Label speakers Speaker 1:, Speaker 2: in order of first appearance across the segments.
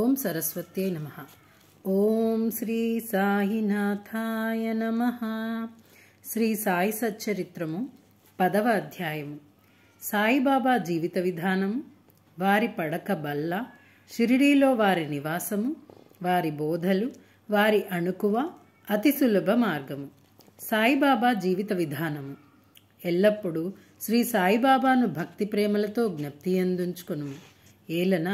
Speaker 1: ఓం సరస్వతే నమ ఓం శ్రీ సాయినాథాయ నమ శ్రీ సాయి సచ్చరిత్రము పదవ అధ్యాయము సాయిబాబా జీవిత విధానము వారి పడక బల్ల షిరిడీలో వారి నివాసము వారి బోధలు వారి అణుకువ అతి సులభ మార్గము సాయిబాబా జీవిత విధానము ఎల్లప్పుడూ శ్రీ సాయిబాబాను భక్తి ప్రేమలతో జ్ఞప్తి అందించుకును ఏలన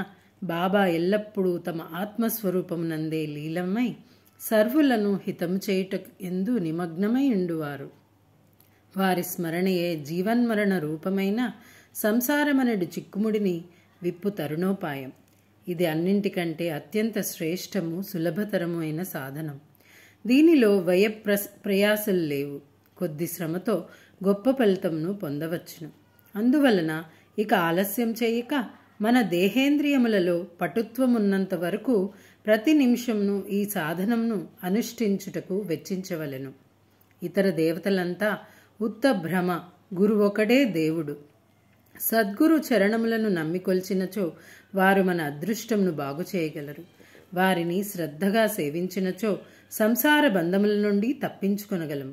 Speaker 1: బాబా ఎల్లప్పుడూ తమ ఆత్మస్వరూపమునందే లీలమై సర్వులను హితం చేయుట ఎందు నిమగ్నమై ఉండువారు వారి స్మరణయే జీవన్మరణ రూపమైన సంసారమనడు చిక్కుముడిని విప్పు తరుణోపాయం ఇది అన్నింటికంటే అత్యంత శ్రేష్టము సులభతరము అయిన సాధనం దీనిలో వ్యయ ప్రయాసలు లేవు కొద్ది శ్రమతో గొప్ప ఫలితంను పొందవచ్చును అందువలన ఇక ఆలస్యం చేయక మన దేహేంద్రియములలో పటుత్వమున్నంత వరకు ప్రతి నిమిషంను ఈ సాధనంను అనుష్ఠించుటకు వెచ్చించవలెను ఇతర దేవతలంతా ఉత్త భ్రమ ఒకడే దేవుడు సద్గురు చరణములను నమ్మికొల్చినచో వారు మన అదృష్టంను బాగు చేయగలరు వారిని శ్రద్ధగా సేవించినచో సంసార బంధముల నుండి తప్పించుకొనగలం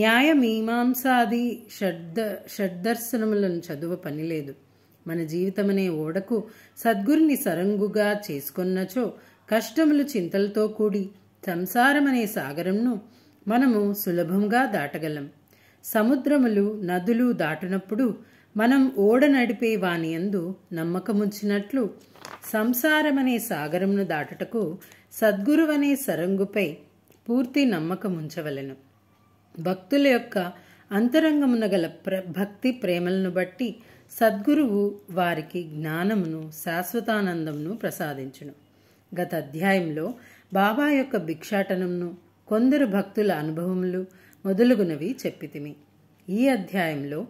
Speaker 1: న్యాయమీమాంసాది షడ్ద షడ్దర్శనములను చదువు పనిలేదు మన జీవితమనే ఓడకు సద్గురిని సరంగుగా చేసుకున్నచో కష్టములు చింతలతో కూడి సంసారమనే సాగరంను మనము సులభంగా దాటగలం సముద్రములు నదులు దాటునప్పుడు మనం ఓడ నడిపే వానియందు నమ్మకముంచినట్లు సంసారమనే సాగరంను దాటుటకు సద్గురువనే సరంగుపై పూర్తి నమ్మకముంచవలను భక్తుల యొక్క అంతరంగమున గల ప్ర భక్తి ప్రేమలను బట్టి సద్గురువు వారికి జ్ఞానమును శాశ్వతానందమును ప్రసాదించును గత అధ్యాయంలో బాబా యొక్క భిక్షాటనంను కొందరు భక్తుల అనుభవములు మొదలుగునవి చెప్పితిమి ఈ అధ్యాయంలో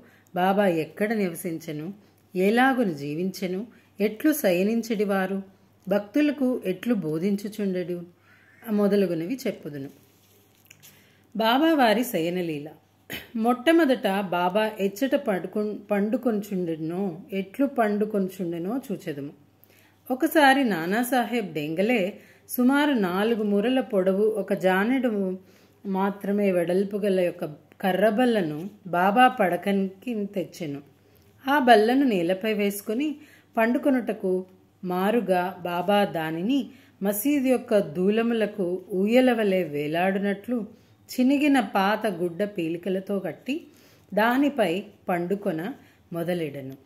Speaker 1: బాబా ఎక్కడ నివసించెను ఎలాగును జీవించెను ఎట్లు శయనించడివారు భక్తులకు ఎట్లు బోధించుచుండడు మొదలుగునవి చెప్పుదును బాబా వారి శయనలీల మొట్టమొదట బాబా ఎచ్చట పడుకు పండుకొంచుండెనో ఎట్లు పండుకొంచుండెనో చూచెదము ఒకసారి నానాసాహెబ్ డెంగలే సుమారు నాలుగు మూరల పొడవు ఒక జానెడు మాత్రమే వెడల్పు గల యొక్క కర్రబల్లను బాబా పడకనికి తెచ్చెను ఆ బల్లను నేలపై వేసుకుని పండుకొనుటకు మారుగా బాబా దానిని మసీదు యొక్క దూలములకు ఊయలవలే వేలాడునట్లు చినిగిన పాత గుడ్డ పీలికలతో కట్టి దానిపై పండుకొన మొదలెడను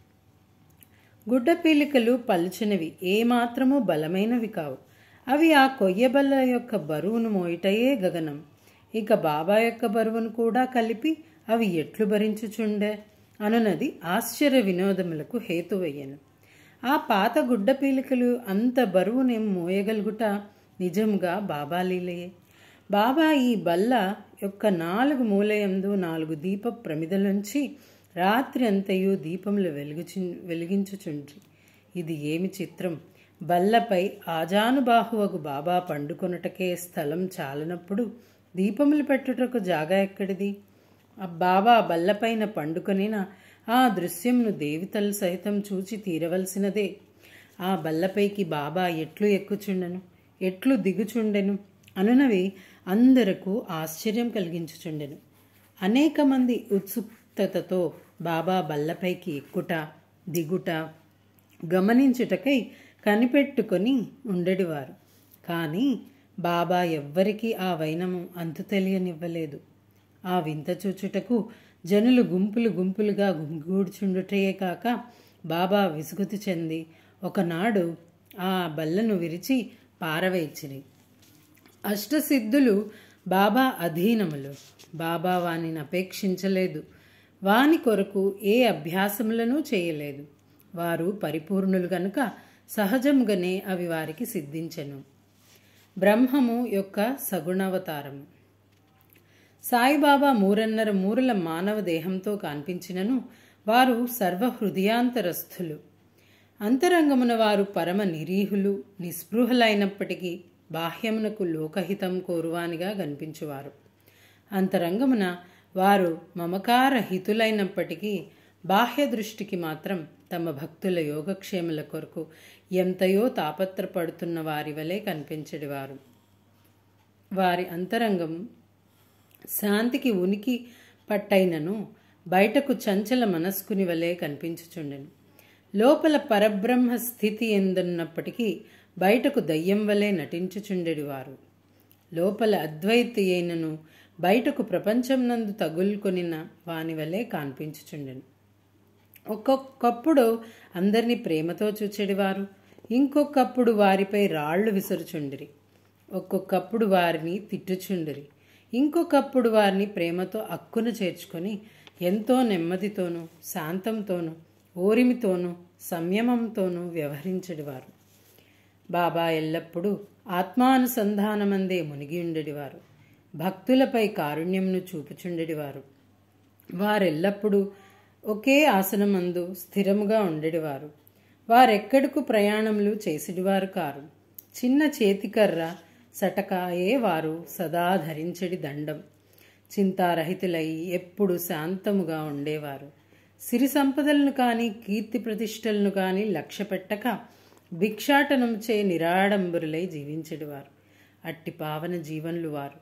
Speaker 1: గుడ్డ పీలికలు పలుచినవి ఏమాత్రమూ బలమైనవి కావు అవి ఆ కొయ్యబల్ల యొక్క బరువును మోయిటయే గగనం ఇక బాబా యొక్క బరువును కూడా కలిపి అవి ఎట్లు భరించుచుండే అనున్నది ఆశ్చర్య వినోదములకు హేతువయ్యను ఆ పాత గుడ్డ పీలికలు అంత బరువునేం మోయగలుగుట నిజంగా బాబాలీలయే బాబా ఈ బల్ల యొక్క నాలుగు మూలయందు నాలుగు దీప ప్రమిదలుంచి రాత్రి అంతయు దీపములు వెలుగుచి వెలిగించుచుండ్రి ఇది ఏమి చిత్రం బల్లపై ఆజానుబాహువకు బాబా పండుకొనుటకే స్థలం చాలనప్పుడు దీపములు పెట్టుటకు జాగా ఎక్కడిది బాబా బల్లపైన పండుకొనిన ఆ దృశ్యంను దేవతలు సైతం చూచి తీరవలసినదే ఆ బల్లపైకి బాబా ఎట్లు ఎక్కుచుండెను ఎట్లు దిగుచుండెను అనునవి అందరకు ఆశ్చర్యం కలిగించుచుండెను అనేక మంది ఉత్సుక్తతతో బాబా బల్లపైకి ఎక్కుట దిగుట గమనించుటకై కనిపెట్టుకొని ఉండడివారు కానీ బాబా ఎవ్వరికీ ఆ వైనము అంతు తెలియనివ్వలేదు ఆ వింత చూచుటకు జనులు గుంపులు గుంపులుగా గుమిగూడ్చుండుటయే కాక బాబా విసుగుతు చెంది ఒకనాడు ఆ బల్లను విరిచి పారవేచిరి అష్టసిద్ధులు బాబా అధీనములు బాబా వానిని అపేక్షించలేదు వాని కొరకు ఏ అభ్యాసములను చేయలేదు వారు పరిపూర్ణులు గనుక సహజముగానే అవి వారికి సిద్ధించను బ్రహ్మము యొక్క సగుణావతారము సాయిబాబా మూరన్నర మూరల మానవ దేహంతో కనిపించినను వారు సర్వ హృదయాంతరస్థులు అంతరంగమున వారు పరమ నిరీహులు నిస్పృహలైనప్పటికీ బాహ్యమునకు లోకహితం కోరువానిగా కనిపించువారు అంతరంగమున వారు మమకారహితులైనప్పటికీ బాహ్య దృష్టికి మాత్రం తమ భక్తుల యోగక్షేమల కొరకు ఎంతయో తాపత్రపడుతున్న వారి వలె కనిపించడివారు వారి అంతరంగం శాంతికి ఉనికి పట్టైనను బయటకు చంచల మనస్కుని వలె కనిపించుచుండెను లోపల పరబ్రహ్మ స్థితి ఎందున్నప్పటికీ బయటకు దయ్యం వలె నటించుచుండెడివారు లోపల అద్వైతి అయినను బయటకు ప్రపంచం నందు తగులుకొనిన వాని వలె కాన్పించుచుండెను ఒక్కొక్కప్పుడు అందరినీ ప్రేమతో చూచెడివారు ఇంకొకప్పుడు వారిపై రాళ్లు విసురుచుండిరి ఒక్కొక్కప్పుడు వారిని తిట్టుచుండిరి ఇంకొకప్పుడు వారిని ప్రేమతో అక్కును చేర్చుకొని ఎంతో నెమ్మదితోనూ శాంతంతోనూ ఓరిమితోనూ సంయమంతోనూ వ్యవహరించడివారు బాబా ఎల్లప్పుడూ ఆత్మానుసంధానమందే మునిగియుండెడివారు భక్తులపై కారుణ్యంను చూపుచుండెడివారు వారెల్లప్పుడూ ఒకే ఆసనమందు స్థిరముగా ఉండెడివారు వారెక్కడకు ప్రయాణములు చేసిడివారు కారు చిన్న చేతికర్ర సటకాయే వారు సదా ధరించడి దండం చింతారహితులై ఎప్పుడు శాంతముగా ఉండేవారు సిరి సంపదలను కానీ కీర్తి ప్రతిష్టలను కానీ లక్ష్యపెట్టక చే నిరాడంబరులై జీవించేటివారు అట్టి పావన జీవనులు వారు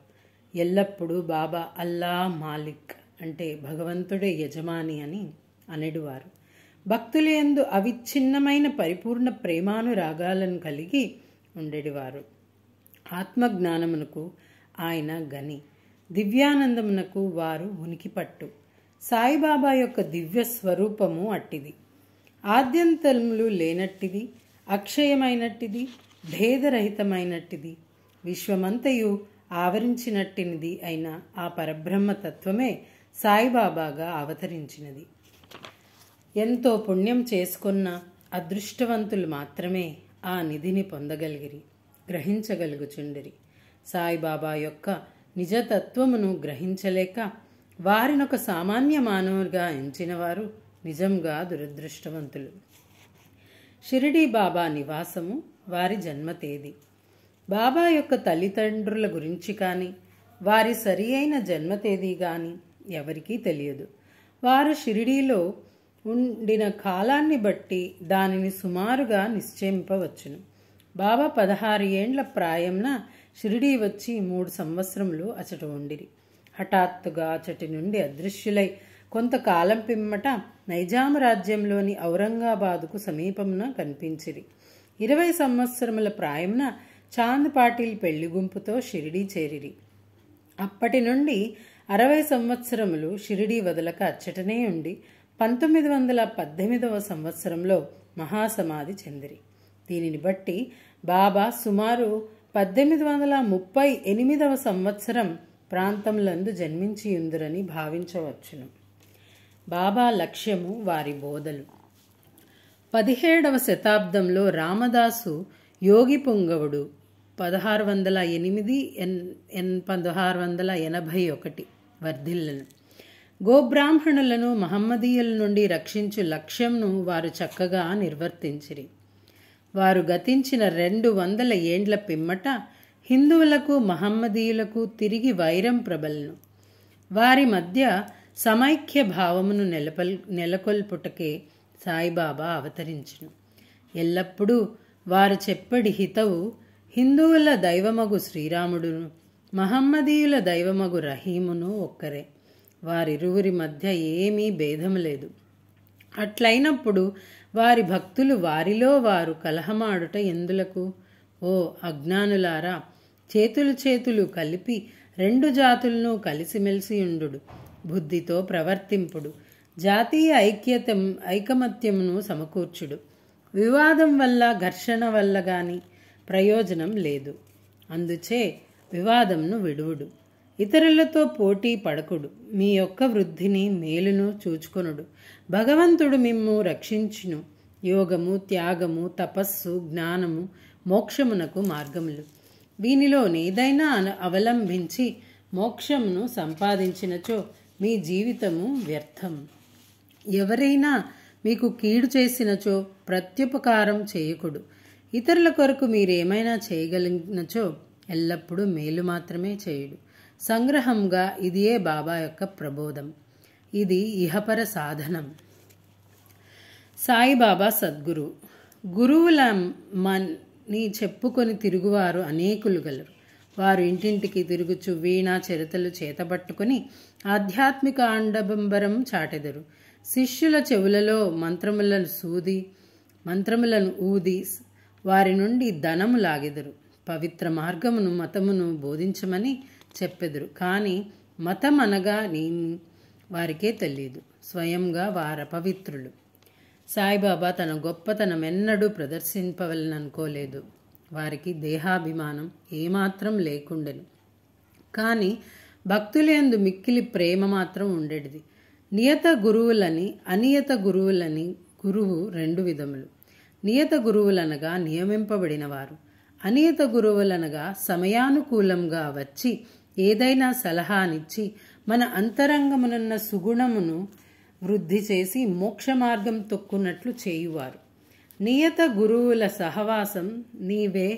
Speaker 1: ఎల్లప్పుడూ బాబా అల్లా మాలిక్ అంటే భగవంతుడే యజమాని అని అనేడువారు భక్తులందు అవిచ్ఛిన్నమైన పరిపూర్ణ ప్రేమానురాగాలను కలిగి ఉండేవారు ఆత్మజ్ఞానమునకు ఆయన గని దివ్యానందమునకు వారు ఉనికి పట్టు సాయిబాబా యొక్క దివ్య స్వరూపము అట్టిది ఆద్యంతములు లేనట్టిది అక్షయమైనట్టిది భేదరహితమైనట్టిది విశ్వమంతయు ఆవరించినట్టినిది అయిన ఆ పరబ్రహ్మ తత్వమే సాయిబాబాగా అవతరించినది ఎంతో పుణ్యం చేసుకున్న అదృష్టవంతులు మాత్రమే ఆ నిధిని పొందగలిగిరి గ్రహించగలుగుచుండిరి సాయిబాబా యొక్క నిజతత్వమును గ్రహించలేక వారినొక సామాన్య మానవుగా ఎంచినవారు నిజంగా దురదృష్టవంతులు షిరిడీ బాబా నివాసము వారి జన్మతేదీ బాబా యొక్క తల్లిదండ్రుల గురించి కానీ వారి సరి అయిన జన్మతేదీ కానీ ఎవరికీ తెలియదు వారు షిరిడీలో ఉండిన కాలాన్ని బట్టి దానిని సుమారుగా నిశ్చయింపవచ్చును బాబా పదహారు ఏండ్ల ప్రాయంన షిరిడీ వచ్చి మూడు సంవత్సరములు అచట ఉండిరి హఠాత్తుగా అచటి నుండి అదృశ్యులై కొంతకాలం పిమ్మట నైజాం రాజ్యంలోని ఔరంగాబాదుకు సమీపమున కనిపించిరి ఇరవై సంవత్సరముల ప్రాయమున చాంద్ పాటిల్ పెళ్లి గుంపుతో షిరిడీ చేరిరి అప్పటి నుండి అరవై సంవత్సరములు షిరిడీ వదలక అచ్చటనే ఉండి పంతొమ్మిది వందల పద్దెనిమిదవ సంవత్సరంలో మహాసమాధి చెందిరి దీనిని బట్టి బాబా సుమారు పద్దెనిమిది వందల ముప్పై ఎనిమిదవ సంవత్సరం ప్రాంతంలందు జన్మించియుందురని భావించవచ్చును బాబా లక్ష్యము వారి బోధలు పదిహేడవ శతాబ్దంలో రామదాసు యోగి పుంగవుడు పదహారు వందల ఎనిమిది ఎన్ ఎన్ పదహారు వందల ఎనభై ఒకటి వర్ధిల్లను గోబ్రాహ్మణులను మహమ్మదీయుల నుండి రక్షించు లక్ష్యంను వారు చక్కగా నిర్వర్తించిరి వారు గతించిన రెండు వందల ఏండ్ల పిమ్మట హిందువులకు మహమ్మదీయులకు తిరిగి వైరం ప్రబలను వారి మధ్య సమైక్య భావమును నెలపల్ నెలకొల్పుటకే సాయిబాబా అవతరించును ఎల్లప్పుడూ వారు చెప్పడి హితవు హిందువుల దైవమగు శ్రీరాముడును మహమ్మదీయుల దైవమగు రహీమును ఒక్కరే వారిరువురి మధ్య ఏమీ భేదం లేదు అట్లయినప్పుడు వారి భక్తులు వారిలో వారు కలహమాడుట ఎందులకు ఓ అజ్ఞానులారా చేతులు చేతులు కలిపి రెండు జాతులను కలిసిమెలిసి ఉండు బుద్ధితో ప్రవర్తింపుడు జాతీయ ఐక్యతం ఐకమత్యంను సమకూర్చుడు వివాదం వల్ల ఘర్షణ వల్ల కానీ ప్రయోజనం లేదు అందుచే వివాదంను విడువుడు ఇతరులతో పోటీ పడకుడు మీ యొక్క వృద్ధిని మేలును చూచుకొనుడు భగవంతుడు మిమ్ము రక్షించును యోగము త్యాగము తపస్సు జ్ఞానము మోక్షమునకు మార్గములు వీనిలో ఏదైనా అవలంబించి మోక్షమును సంపాదించినచో మీ జీవితము వ్యర్థం ఎవరైనా మీకు కీడు చేసినచో ప్రత్యుపకారం చేయకుడు ఇతరుల కొరకు మీరేమైనా చేయగలిగినచో ఎల్లప్పుడూ మేలు మాత్రమే చేయుడు సంగ్రహంగా ఇదియే బాబా యొక్క ప్రబోధం ఇది ఇహపర సాధనం సాయిబాబా సద్గురు గురువుల మన్ని చెప్పుకొని తిరుగువారు అనేకులు గలరు వారు ఇంటింటికి తిరుగుచు వీణ చిరతలు చేతబట్టుకుని ఆధ్యాత్మిక అండబంబరం చాటెదరు శిష్యుల చెవులలో మంత్రములను సూది మంత్రములను ఊది వారి నుండి ధనము లాగెదరు పవిత్ర మార్గమును మతమును బోధించమని చెప్పెదరు కానీ మతం అనగా నేను వారికే తెలియదు స్వయంగా వార పవిత్రులు సాయిబాబా తన గొప్పతనం ఎన్నడూ ప్రదర్శింపవలననుకోలేదు వారికి దేహాభిమానం ఏమాత్రం లేకుండెను కానీ భక్తులందు మిక్కిలి ప్రేమ మాత్రం ఉండేటిది నియత గురువులని అనియత గురువులని గురువు రెండు విధములు నియత గురువులనగా నియమింపబడినవారు అనియత గురువులనగా సమయానుకూలంగా వచ్చి ఏదైనా సలహానిచ్చి మన అంతరంగమునున్న సుగుణమును వృద్ధి చేసి మోక్ష మార్గం తొక్కున్నట్లు చేయువారు నియత గురువుల సహవాసం నీవే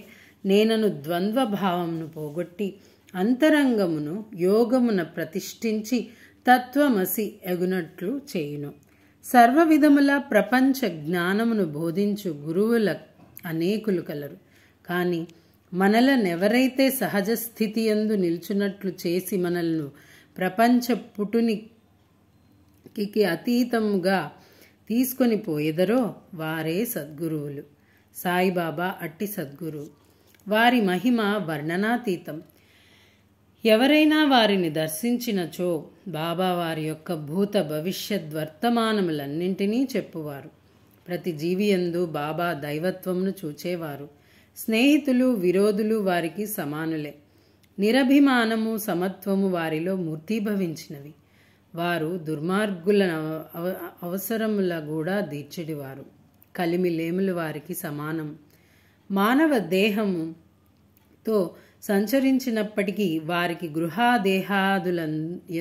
Speaker 1: నేనను ద్వంద్వభావంను పోగొట్టి అంతరంగమును యోగమున ప్రతిష్ఠించి తత్వమసి ఎగునట్లు చేయును సర్వవిధముల ప్రపంచ జ్ఞానమును బోధించు గురువుల అనేకులు కలరు కానీ మనలనెవరైతే సహజ స్థితి ఎందు నిల్చున్నట్లు చేసి మనల్ని ప్రపంచ పుటునికి అతీతముగా తీసుకొని పోయెదరో వారే సద్గురువులు సాయిబాబా అట్టి సద్గురు వారి మహిమ వర్ణనాతీతం ఎవరైనా వారిని దర్శించినచో బాబా వారి యొక్క భూత భవిష్యత్ వర్తమానములన్నింటినీ చెప్పువారు ప్రతి జీవియందు బాబా దైవత్వంను చూచేవారు స్నేహితులు విరోధులు వారికి సమానులే నిరభిమానము సమత్వము వారిలో మూర్తీభవించినవి వారు దుర్మార్గుల అవసరముల కూడా తీర్చెడివారు కలిమి లేములు వారికి సమానం మానవ దేహముతో సంచరించినప్పటికీ వారికి గృహాదేహాదుల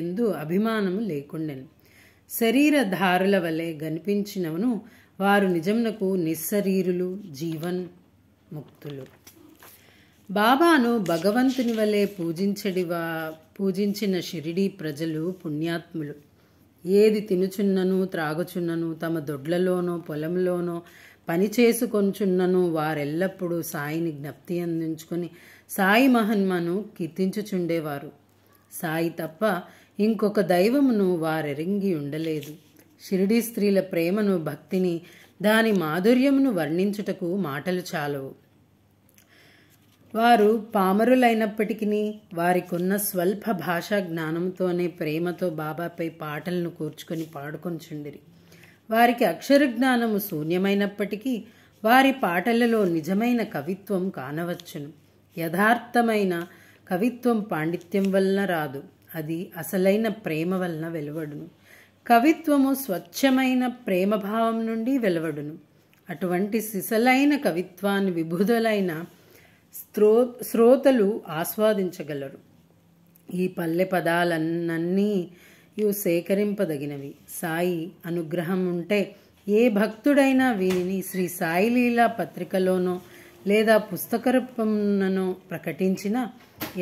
Speaker 1: ఎందు అభిమానము లేకుండెను శరీరధారుల వలె కనిపించినవను వారు నిజమునకు నిస్సరీరులు జీవన్ ముక్తులు బాబాను భగవంతుని వలె పూజించడివా పూజించిన షిరిడీ ప్రజలు పుణ్యాత్ములు ఏది తినుచున్నను త్రాగుచున్నను తమ దొడ్లలోనో పొలంలోనో పని చేసుకొనుచున్నను వారెల్లప్పుడూ సాయిని జ్ఞప్తి అందించుకొని సాయి మహన్మను కీర్తించుచుండేవారు సాయి తప్ప ఇంకొక దైవమును వారెరింగి ఉండలేదు షిరిడీ స్త్రీల ప్రేమను భక్తిని దాని మాధుర్యమును వర్ణించుటకు మాటలు చాలవు వారు పామరులైనప్పటికీ వారికున్న స్వల్ప భాషా జ్ఞానంతోనే ప్రేమతో బాబాపై పాటలను కూర్చుకొని పాడుకొనిచుండిరి వారికి అక్షర జ్ఞానము శూన్యమైనప్పటికీ వారి పాటలలో నిజమైన కవిత్వం కానవచ్చును యథార్థమైన కవిత్వం పాండిత్యం వలన రాదు అది అసలైన ప్రేమ వలన వెలువడును కవిత్వము స్వచ్ఛమైన ప్రేమభావం నుండి వెలువడును అటువంటి సిసలైన కవిత్వాన్ని విభుదలైన శ్రో శ్రోతలు ఆస్వాదించగలరు ఈ పల్లె పదాలన్నీ సేకరింపదగినవి సాయి అనుగ్రహం ఉంటే ఏ భక్తుడైనా వీనిని శ్రీ సాయి లీలా పత్రికలోనో లేదా పుస్తక రూపంలోనో ప్రకటించినా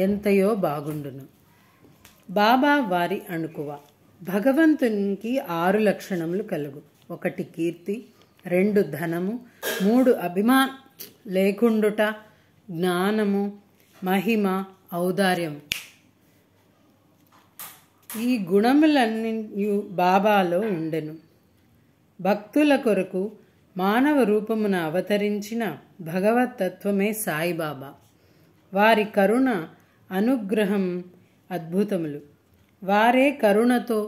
Speaker 1: ఎంతయో బాగుండును బాబా వారి అణుకువ భగవంతునికి ఆరు లక్షణములు కలుగు ఒకటి కీర్తి రెండు ధనము మూడు అభిమాన్ లేకుండుట జ్ఞానము మహిమ ఔదార్యం ఈ గుణములన్నీ బాబాలో ఉండెను భక్తుల కొరకు మానవ రూపమున అవతరించిన భగవత్ తత్వమే సాయిబాబా వారి కరుణ అనుగ్రహం అద్భుతములు వారే కరుణతో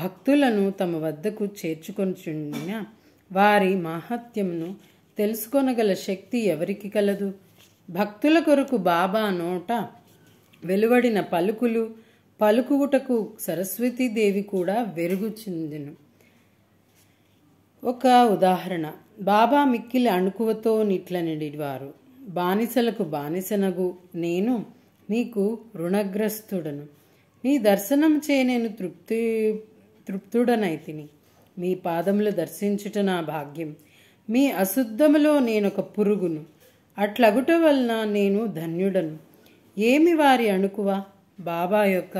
Speaker 1: భక్తులను తమ వద్దకు చేర్చుకొని వారి మహత్యంను తెలుసుకొనగల శక్తి ఎవరికి కలదు భక్తుల కొరకు బాబా నోట వెలువడిన పలుకులు పలుకువుటకు సరస్వతీదేవి కూడా వెరుగు చెందిను ఒక ఉదాహరణ బాబా మిక్కిలి అణుకువతో నిట్లనిడివారు బానిసలకు బానిసనగు నేను నీకు రుణగ్రస్తుడను నీ దర్శనం చే నేను తృప్తి తృప్తుడనైతిని మీ పాదములు దర్శించుట నా భాగ్యం మీ అశుద్ధములో నేనొక పురుగును అట్లగుట వలన నేను ధన్యుడను ఏమి వారి అణుకువ బాబా యొక్క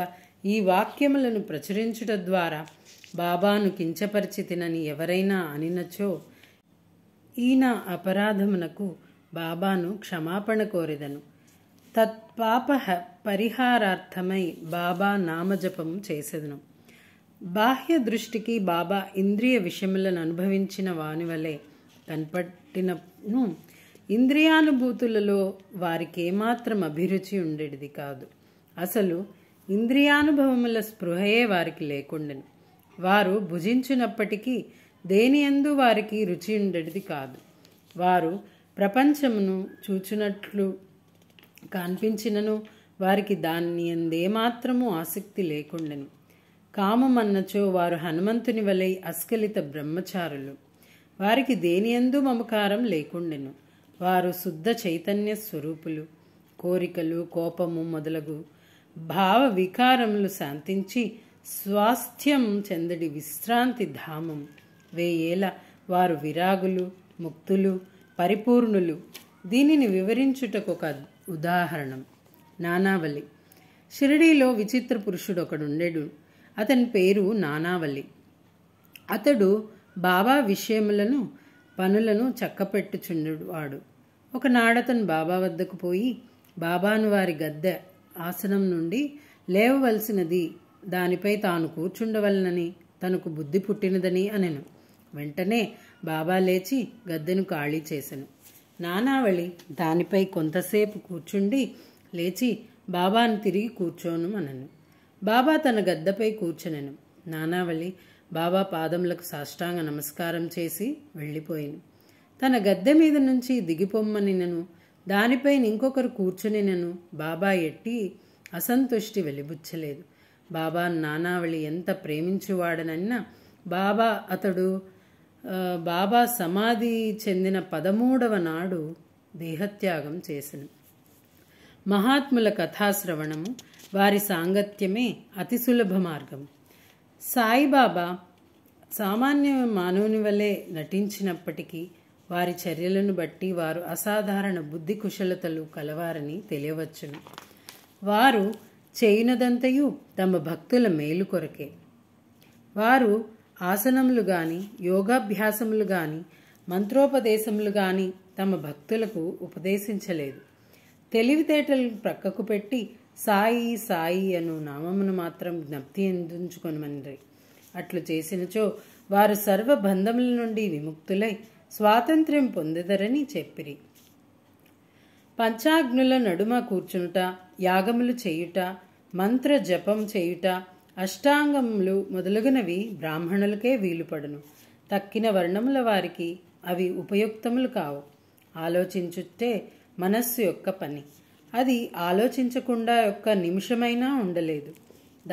Speaker 1: ఈ వాక్యములను ప్రచురించుట ద్వారా బాబాను కించపరిచితినని ఎవరైనా అనినచో ఈయన అపరాధమునకు బాబాను క్షమాపణ కోరిదను తత్పాప పరిహారార్థమై బాబా నామజపము చేసేదను బాహ్య దృష్టికి బాబా ఇంద్రియ విషయములను అనుభవించిన వాని వలె కనపట్టినను ఇంద్రియానుభూతులలో వారికి ఏమాత్రం అభిరుచి ఉండేది కాదు అసలు ఇంద్రియానుభవముల స్పృహయే వారికి లేకుండెను వారు భుజించినప్పటికీ దేని ఎందు వారికి రుచి ఉండేది కాదు వారు ప్రపంచమును చూచినట్లు కనిపించినను వారికి దాన్ని ఎందేమాత్రము ఆసక్తి లేకుండెను కామమన్నచో వారు హనుమంతుని వలై అస్కలిత బ్రహ్మచారులు వారికి దేని ఎందు మమకారం లేకుండెను వారు శుద్ధ చైతన్య స్వరూపులు కోరికలు కోపము మొదలగు భావ వికారములు శాంతించి స్వాస్థ్యం చెందడి విశ్రాంతి ధామం వేయేల వారు విరాగులు ముక్తులు పరిపూర్ణులు దీనిని వివరించుటకు ఒక ఉదాహరణం నానావలి షిరిడీలో విచిత్ర పురుషుడు ఒకడుండెడు అతని పేరు నానావలి అతడు బాబా విషయములను పనులను చక్కపెట్టుచుండేవాడు ఒకనాడతను బాబా వద్దకు పోయి బాబాను వారి గద్దె ఆసనం నుండి లేవవలసినది దానిపై తాను కూర్చుండవలనని తనకు బుద్ధి పుట్టినదని అనెను వెంటనే బాబా లేచి గద్దెను ఖాళీ చేసెను నానావళి దానిపై కొంతసేపు కూర్చుండి లేచి బాబాను తిరిగి కూర్చోను అనను బాబా తన గద్దపై కూర్చునెను నానావళి బాబా పాదములకు సాష్టాంగ నమస్కారం చేసి వెళ్ళిపోయింది తన గద్దె మీద నుంచి దిగిపొమ్మనినను దానిపైన ఇంకొకరు కూర్చునినను బాబా ఎట్టి అసంతుష్టి వెలిబుచ్చలేదు బాబా నానావళి ఎంత ప్రేమించువాడనన్నా బాబా అతడు బాబా సమాధి చెందిన పదమూడవ నాడు దేహత్యాగం చేసిన మహాత్ముల కథాశ్రవణము వారి సాంగత్యమే అతి సులభ మార్గం సాయిబాబా సామాన్య మానవుని వలె నటించినప్పటికీ వారి చర్యలను బట్టి వారు అసాధారణ బుద్ధి కుశలతలు కలవారని తెలియవచ్చును వారు చేయనదంతయు తమ భక్తుల మేలు కొరకే వారు ఆసనములు గాని యోగాభ్యాసములు గాని మంత్రోపదేశములు గాని తమ భక్తులకు ఉపదేశించలేదు తెలివితేటలు ప్రక్కకు పెట్టి సాయి సాయి అను నామమును మాత్రం జ్ఞప్తి ఎందించుకొనమని అట్లు చేసినచో వారు సర్వబంధముల నుండి విముక్తులై స్వాతంత్ర్యం పొందుదరని చెప్పిరి పంచాగ్నుల నడుమ కూర్చునుట యాగములు చేయుట మంత్ర జపం చేయుట అష్టాంగములు మొదలగునవి బ్రాహ్మణులకే వీలుపడును తక్కిన వర్ణముల వారికి అవి ఉపయుక్తములు కావు ఆలోచించుట్టే మనస్సు యొక్క పని అది ఆలోచించకుండా యొక్క నిమిషమైనా ఉండలేదు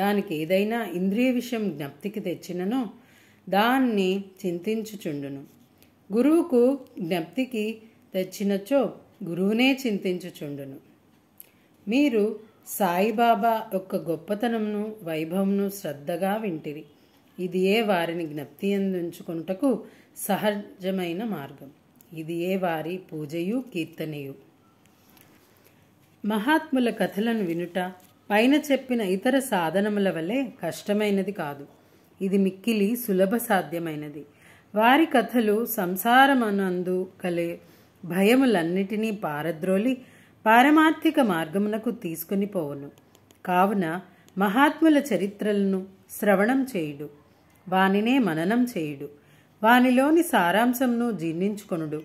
Speaker 1: దానికి ఏదైనా ఇంద్రియ విషయం జ్ఞప్తికి తెచ్చిననో దాన్ని చింతించుచుండును గురువుకు జ్ఞప్తికి తెచ్చినచో గురువునే చింతించుచుండును మీరు సాయిబాబా యొక్క గొప్పతనంను వైభవంను శ్రద్ధగా వింటిరి ఇది ఏ వారిని జ్ఞప్తి అందించుకుంటకు సహజమైన మార్గం ఇది ఏ వారి పూజయు కీర్తనయు మహాత్ముల కథలను వినుట పైన చెప్పిన ఇతర సాధనముల వలె కష్టమైనది కాదు ఇది మిక్కిలి సులభ సాధ్యమైనది వారి కథలు సంసారమనందు కలే భయములన్నిటినీ పారద్రోలి పారమార్థిక మార్గమునకు తీసుకుని పోవును కావున మహాత్ముల చరిత్రలను శ్రవణం చేయుడు వానినే మననం చేయుడు వానిలోని సారాంశంను జీర్ణించుకొనుడు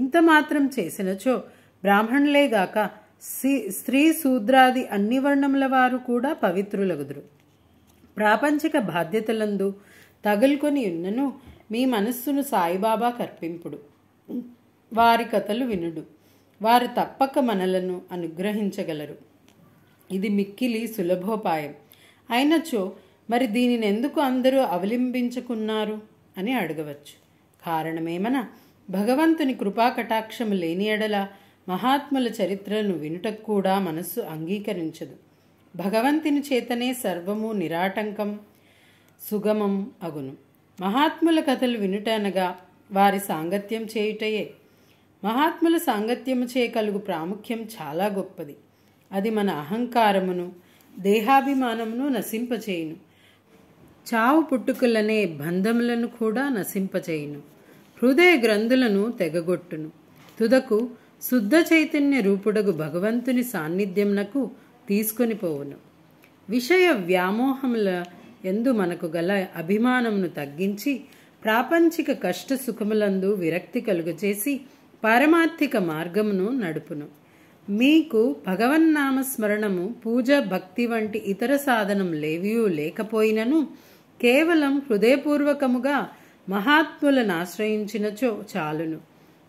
Speaker 1: ఇంత మాత్రం చేసినచో బ్రాహ్మణులేగాక స్త్రీ శూద్రాది అన్ని వర్ణముల వారు కూడా పవిత్రులగుదురు ప్రాపంచిక బాధ్యతలందు తగులుకొని ఉన్నను మీ మనస్సును సాయిబాబా కర్పింపుడు వారి కథలు వినుడు వారు తప్పక మనలను అనుగ్రహించగలరు ఇది మిక్కిలి సులభోపాయం అయినచో మరి దీనిని ఎందుకు అందరూ అవలింబించుకున్నారు అని అడగవచ్చు కారణమేమన భగవంతుని కృపా కటాక్షము లేని ఎడల మహాత్ముల చరిత్రను వినుటకు కూడా మనస్సు అంగీకరించదు భగవంతుని చేతనే సర్వము నిరాటంకం సుగమం అగును మహాత్ముల కథలు వినుటనగా వారి సాంగత్యం చేయుటయే మహాత్ముల సాంగత్యము చే కలుగు ప్రాముఖ్యం చాలా గొప్పది అది మన అహంకారమును దేహాభిమానమును నశింపచేయును చావు పుట్టుకులనే బంధములను కూడా నశింపచేయును హృదయ గ్రంథులను తెగగొట్టును తుదకు శుద్ధ చైతన్య రూపుడగు భగవంతుని సాన్నిధ్యంనకు తీసుకొని పోవును విషయ వ్యామోహముల ఎందు మనకు గల అభిమానమును తగ్గించి ప్రాపంచిక కష్ట సుఖములందు విరక్తి కలుగజేసి పారమార్థిక మార్గమును నడుపును మీకు భగవన్నామస్మరణము పూజ భక్తి వంటి ఇతర సాధనం లేవియూ లేకపోయినను కేవలం హృదయపూర్వకముగా మహాత్ములను ఆశ్రయించినచో చాలును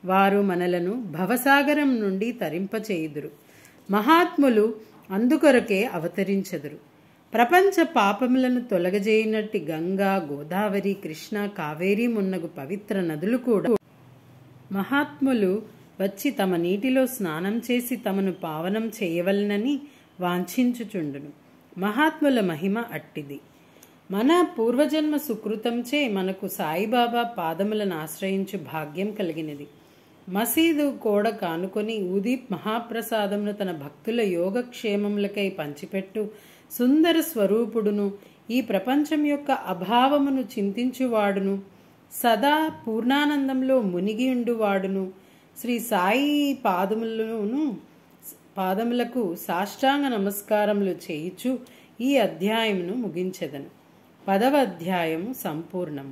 Speaker 1: వారు మనలను భవసాగరం నుండి తరింపచేయుదురు మహాత్ములు అందుకొరకే అవతరించదురు ప్రపంచ పాపములను తొలగజేయనట్టి గంగా గోదావరి కృష్ణ కావేరి మున్నగు పవిత్ర నదులు కూడా మహాత్ములు వచ్చి తమ నీటిలో స్నానం చేసి తమను పావనం చేయవలనని వాంఛించుచుండును మహాత్ముల మహిమ అట్టిది మన పూర్వజన్మ సుకృతంచే మనకు సాయిబాబా పాదములను ఆశ్రయించు భాగ్యం కలిగినది మసీదు కోడ కానుకొని ఉదీప్ మహాప్రసాదమును తన భక్తుల యోగక్షేమములకై పంచిపెట్టు సుందర స్వరూపుడును ఈ ప్రపంచం యొక్క అభావమును చింతించువాడును సదా పూర్ణానందంలో మునిగి ఉండువాడును శ్రీ సాయి పాదములను పాదములకు సాష్టాంగ నమస్కారములు చేయిచు ఈ అధ్యాయమును ముగించెదను పదవ అధ్యాయము సంపూర్ణము